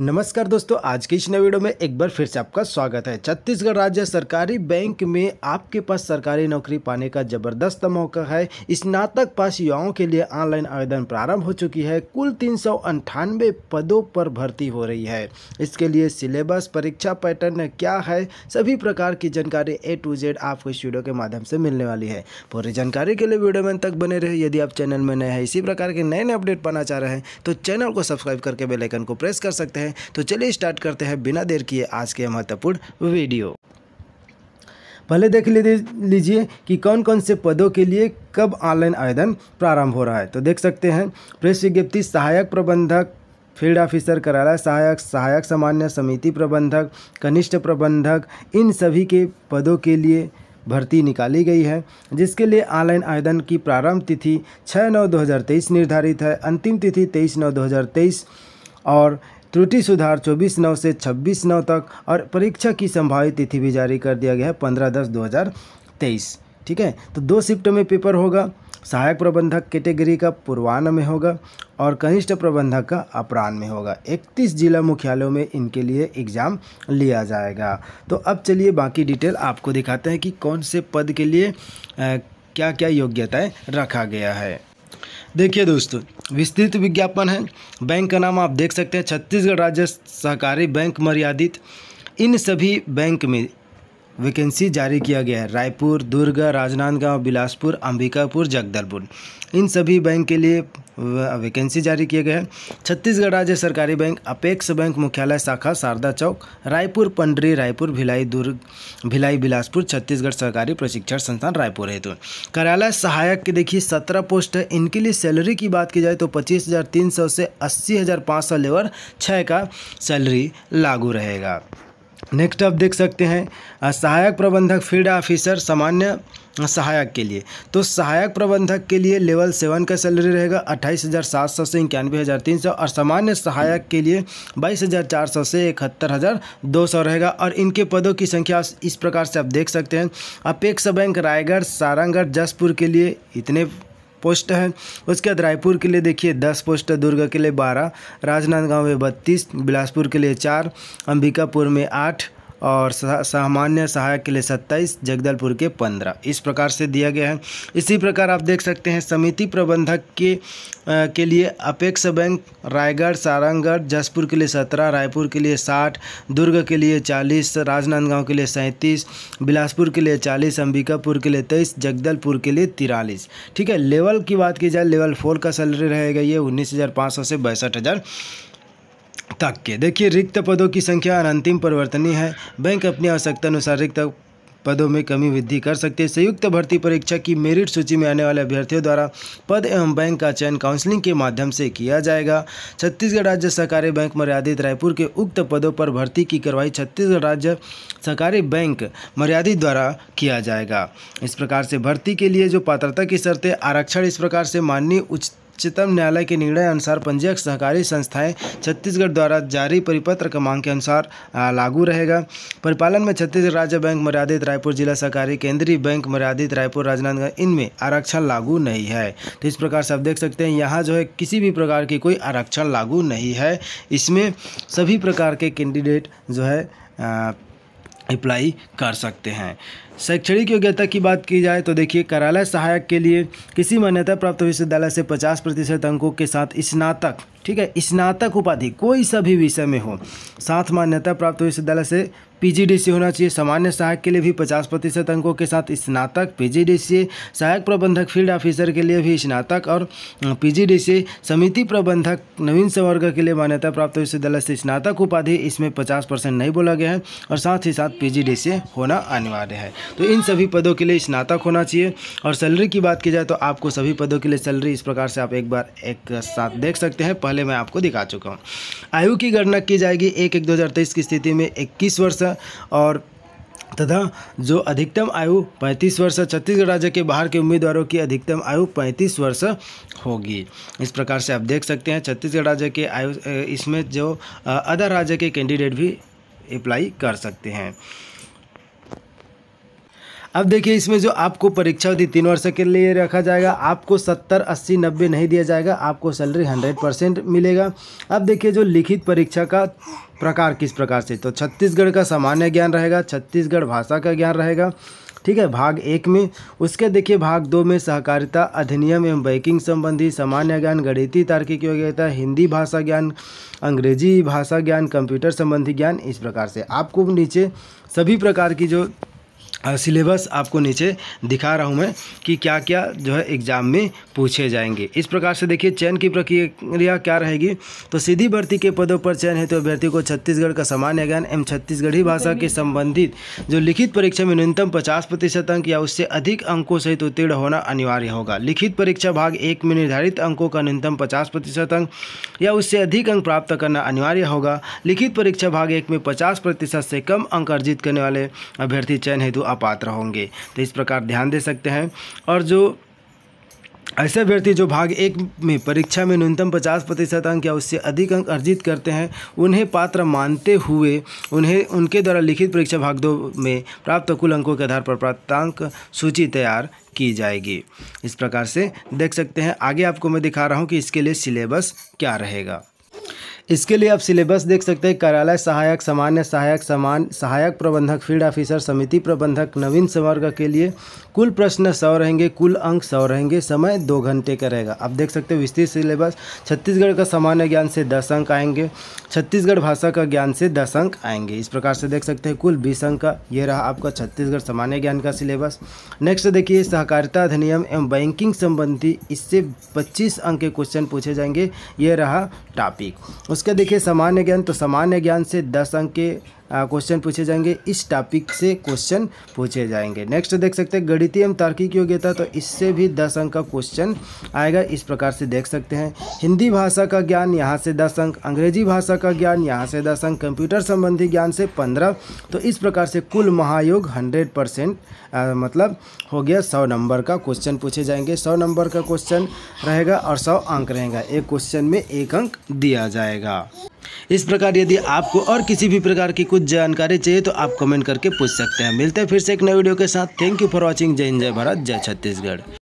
नमस्कार दोस्तों आज के इस नए वीडियो में एक बार फिर से आपका स्वागत है छत्तीसगढ़ राज्य सरकारी बैंक में आपके पास सरकारी नौकरी पाने का जबरदस्त मौका है स्नातक पास युवाओं के लिए ऑनलाइन आवेदन प्रारंभ हो चुकी है कुल तीन सौ पदों पर भर्ती हो रही है इसके लिए सिलेबस परीक्षा पैटर्न क्या है सभी प्रकार की जानकारी ए टू जेड आपको इस वीडियो के माध्यम से मिलने वाली है पूरी जानकारी के लिए वीडियो में तक बने रहे यदि आप चैनल में नए हैं इसी प्रकार के नए नए अपडेट पाना चाह रहे हैं तो चैनल को सब्सक्राइब करके बेलाइकन को प्रेस कर सकते हैं है तो चलिए स्टार्ट करते हैं बिना देर किए आज के महत्वपूर्ण वीडियो पहले देख लीजिए कि कौन कौन से पदों के लिए कब ऑनलाइन आवेदन प्रारंभ हो रहा है तो देख सकते हैं प्रेस विज्ञप्ति सहायक प्रबंधक फील्ड ऑफिसर कराला सहायक सहायक सामान्य समिति प्रबंधक कनिष्ठ प्रबंधक इन सभी के पदों के लिए भर्ती निकाली गई है जिसके लिए ऑनलाइन आवेदन की प्रारंभ तिथि 6 नौ 2023 निर्धारित है अंतिम तिथि 23 नौ 2023 और त्रुटि सुधार 24 नौ से 26 नौ तक और परीक्षा की संभावित तिथि भी जारी कर दिया गया है पंद्रह दस तेईस ठीक है तो दो शिफ्ट में पेपर होगा सहायक प्रबंधक कैटेगरी का पूर्वान्न में होगा और कनिष्ठ प्रबंधक का अपराह्न में होगा 31 जिला मुख्यालयों में इनके लिए एग्ज़ाम लिया जाएगा तो अब चलिए बाकी डिटेल आपको दिखाते हैं कि कौन से पद के लिए आ, क्या क्या योग्यताएं रखा गया है देखिए दोस्तों विस्तृत विज्ञापन है बैंक का नाम आप देख सकते हैं छत्तीसगढ़ राज्य सहकारी बैंक मर्यादित इन सभी बैंक में वैकेंसी जारी किया गया है रायपुर दुर्ग राजनांदगांव बिलासपुर अंबिकापुर जगदलपुर इन सभी बैंक के लिए वैकेंसी जारी किए गए हैं छत्तीसगढ़ राज्य सरकारी बैंक अपेक्स बैंक मुख्यालय शाखा शारदा चौक रायपुर पंडरी रायपुर भिलाई दुर्ग भिलाई बिलासपुर छत्तीसगढ़ सरकारी प्रशिक्षण संस्थान रायपुर हेतु कार्यालय सहायक की देखिए सत्रह पोस्ट है इनके लिए सैलरी की बात की जाए तो पच्चीस हज़ार तीन सौ से अस्सी हज़ार पाँच सौ लेवर छः का सैलरी लागू रहेगा नेक्स्ट आप देख सकते हैं सहायक प्रबंधक फील्ड ऑफिसर सामान्य सहायक के लिए तो सहायक प्रबंधक के लिए लेवल सेवन का सैलरी रहेगा अट्ठाईस हज़ार सात सौ से इक्यानवे हज़ार तीन सौ और सामान्य सहायक के लिए बाईस हज़ार चार सौ से इकहत्तर हज़ार दो सौ रहेगा और इनके पदों की संख्या इस प्रकार से आप देख सकते हैं अपेक्षा बैंक रायगढ़ सारंगढ़ जसपुर के लिए इतने पोस्ट है उसके बाद रायपुर के लिए देखिए दस पोस्ट है दुर्ग के लिए बारह राजनांदगांव में बत्तीस बिलासपुर के लिए चार अंबिकापुर में आठ और सामान्य सहायक के लिए सत्ताईस जगदलपुर के पंद्रह इस प्रकार से दिया गया है इसी प्रकार आप देख सकते हैं समिति प्रबंधक के आ, के लिए अपेक्ष बैंक रायगढ़ सारंगढ़ जसपुर के लिए सत्रह रायपुर के लिए साठ दुर्ग के लिए चालीस राजनांदगांव के लिए सैंतीस बिलासपुर के लिए चालीस अंबिकापुर के लिए तेईस जगदलपुर के लिए तिरालीस ठीक है लेवल की बात की जाए लेवल फोर का सैलरी रहेगा ये उन्नीस हज़ार पाँच सौ से बैसठ हज़ार तक के देखिए रिक्त पदों की संख्या अनंतिम परिवर्तनीय है बैंक अपनी आवश्यकता अनुसार रिक्त पदों में कमी वृद्धि कर सकते हैं संयुक्त भर्ती परीक्षा की मेरिट सूची में आने वाले अभ्यर्थियों द्वारा पद एवं बैंक का चयन काउंसलिंग के माध्यम से किया जाएगा छत्तीसगढ़ राज्य सहकारी बैंक मर्यादित रायपुर के उक्त पदों पर भर्ती की कार्रवाई छत्तीसगढ़ राज्य सहकारी बैंक मर्यादित द्वारा किया जाएगा इस प्रकार से भर्ती के लिए जो पात्रता की शर्तें आरक्षण इस प्रकार से माननीय उच्च उच्चतम न्यायालय के निर्णय अनुसार पंजीयक सहकारी संस्थाएं छत्तीसगढ़ द्वारा जारी परिपत्र क्रमांक के अनुसार लागू रहेगा परिपालन में छत्तीसगढ़ राज्य बैंक मर्यादित रायपुर जिला सहकारी केंद्रीय बैंक मर्यादित रायपुर राजनांदगांव इनमें आरक्षण लागू नहीं है तो इस प्रकार से आप देख सकते हैं यहाँ जो है किसी भी प्रकार की कोई आरक्षण लागू नहीं है इसमें सभी प्रकार के कैंडिडेट जो है अप्लाई कर सकते हैं शैक्षणिक योग्यता की बात की जाए तो देखिए कार्यालय सहायक के लिए किसी मान्यता प्राप्त विश्वविद्यालय से 50 प्रतिशत अंकों के साथ स्नातक ठीक है स्नातक उपाधि कोई सा भी विषय में हो साथ मान्यता प्राप्त विश्वविद्यालय से पीजीडीसी होना चाहिए सामान्य सहायक के लिए भी 50 प्रतिशत अंकों के साथ स्नातक पीजीडीसी सहायक प्रबंधक फील्ड ऑफिसर के लिए भी स्नातक और पीजीडीसी समिति प्रबंधक नवीन संवर्ग के लिए मान्यता प्राप्त विश्वविद्यालय से स्नातक उपाधि इसमें 50 परसेंट नहीं बोला गया है और साथ ही साथ पीजीडीसी होना अनिवार्य है तो इन सभी पदों के लिए स्नातक होना चाहिए और सैलरी की बात की जाए तो आपको सभी पदों के लिए सैलरी इस प्रकार से आप एक बार एक साथ देख सकते हैं पहले मैं आपको दिखा चुका हूँ आयु की गणना की जाएगी एक एक दो की स्थिति में इक्कीस वर्ष और तथा जो अधिकतम आयु 35 वर्ष छत्तीसगढ़ राज्य के बाहर के उम्मीदवारों की अधिकतम आयु 35 वर्ष होगी इस प्रकार से आप देख सकते हैं छत्तीसगढ़ राज्य के आयु इसमें जो अदर राज्य के कैंडिडेट भी अप्लाई कर सकते हैं अब देखिए इसमें जो आपको परीक्षा होती तीन वर्ष के लिए रखा जाएगा आपको सत्तर अस्सी नब्बे नहीं दिया जाएगा आपको सैलरी हंड्रेड परसेंट मिलेगा अब देखिए जो लिखित परीक्षा का प्रकार किस प्रकार से तो छत्तीसगढ़ का सामान्य ज्ञान रहेगा छत्तीसगढ़ भाषा का ज्ञान रहेगा ठीक है भाग एक में उसके देखिए भाग दो में सहकारिता अधिनियम एवं बैंकिंग संबंधी सामान्य ज्ञान गणितीय तार्किक योग्यता हिंदी भाषा ज्ञान अंग्रेजी भाषा ज्ञान कंप्यूटर संबंधी ज्ञान इस प्रकार से आपको नीचे सभी प्रकार की जो सिलेबस आपको नीचे दिखा रहा हूँ मैं कि क्या क्या जो है एग्ज़ाम में पूछे जाएंगे इस प्रकार से देखिए चयन की प्रक्रिया क्या रहेगी तो सीधी भर्ती के पदों पर चयन है तो अभ्यर्थी को छत्तीसगढ़ का सामान्य ज्ञान एवं छत्तीसगढ़ी भाषा के संबंधित जो लिखित परीक्षा में न्यूनतम पचास प्रतिशत अंक या उससे अधिक अंकों सहित उत्तीर्ण होना अनिवार्य होगा लिखित परीक्षा भाग एक में निर्धारित अंकों का न्यूनतम पचास प्रतिशत अंक या उससे अधिक अंक प्राप्त करना अनिवार्य होगा लिखित परीक्षा भाग एक में पचास प्रतिशत से कम अंक अर्जित करने वाले अभ्यर्थी चयन हेतु अपात्र होंगे तो इस प्रकार ध्यान दे सकते हैं और जो ऐसे अभ्यर्थी जो भाग एक में परीक्षा में न्यूनतम पचास प्रतिशत अंक या उससे अधिक अंक अर्जित करते हैं उन्हें पात्र मानते हुए उन्हें उनके द्वारा लिखित परीक्षा भाग दो में प्राप्त कुल अंकों के आधार पर प्राप्तांक सूची तैयार की जाएगी इस प्रकार से देख सकते हैं आगे आपको मैं दिखा रहा हूँ कि इसके लिए सिलेबस क्या रहेगा इसके लिए आप सिलेबस देख सकते हैं कार्यालय सहायक सामान्य सहायक समान सहायक प्रबंधक फील्ड ऑफिसर समिति प्रबंधक नवीन संवर्ग के लिए कुल प्रश्न सौ रहेंगे कुल अंक सौ रहेंगे समय दो घंटे का रहेगा आप देख सकते हैं विस्तृत सिलेबस छत्तीसगढ़ का सामान्य ज्ञान से दस अंक आएंगे छत्तीसगढ़ भाषा का ज्ञान से दस अंक आएंगे इस प्रकार से देख सकते हैं कुल बीस अंक का ये रहा आपका छत्तीसगढ़ सामान्य ज्ञान का सिलेबस नेक्स्ट देखिए सहकारिता अधिनियम एवं बैंकिंग संबंधी इससे पच्चीस अंक के क्वेश्चन पूछे जाएंगे ये रहा टॉपिक उसका देखिए सामान्य ज्ञान तो सामान्य ज्ञान से दस अंक के क्वेश्चन पूछे जाएंगे इस टॉपिक से क्वेश्चन पूछे जाएंगे नेक्स्ट देख सकते हैं गणितीय एवं तार्किक योग्यता तो इससे भी दस अंक का क्वेश्चन आएगा इस प्रकार से देख सकते हैं हिंदी भाषा का ज्ञान यहाँ से दस अंक अंग्रेजी भाषा का ज्ञान यहाँ से दस अंक कंप्यूटर संबंधी ज्ञान से पंद्रह तो इस प्रकार से कुल महायोग हंड्रेड परसेंट मतलब हो गया सौ नंबर का क्वेश्चन पूछे जाएंगे सौ नंबर का क्वेश्चन रहेगा और सौ अंक रहेगा एक क्वेश्चन में एक अंक दिया जाएगा इस प्रकार यदि आपको और किसी भी प्रकार की कुछ जानकारी चाहिए तो आप कमेंट करके पूछ सकते हैं मिलते हैं फिर से एक नए वीडियो के साथ थैंक यू फॉर वॉचिंग जय हिंद जय भारत जय छत्तीसगढ़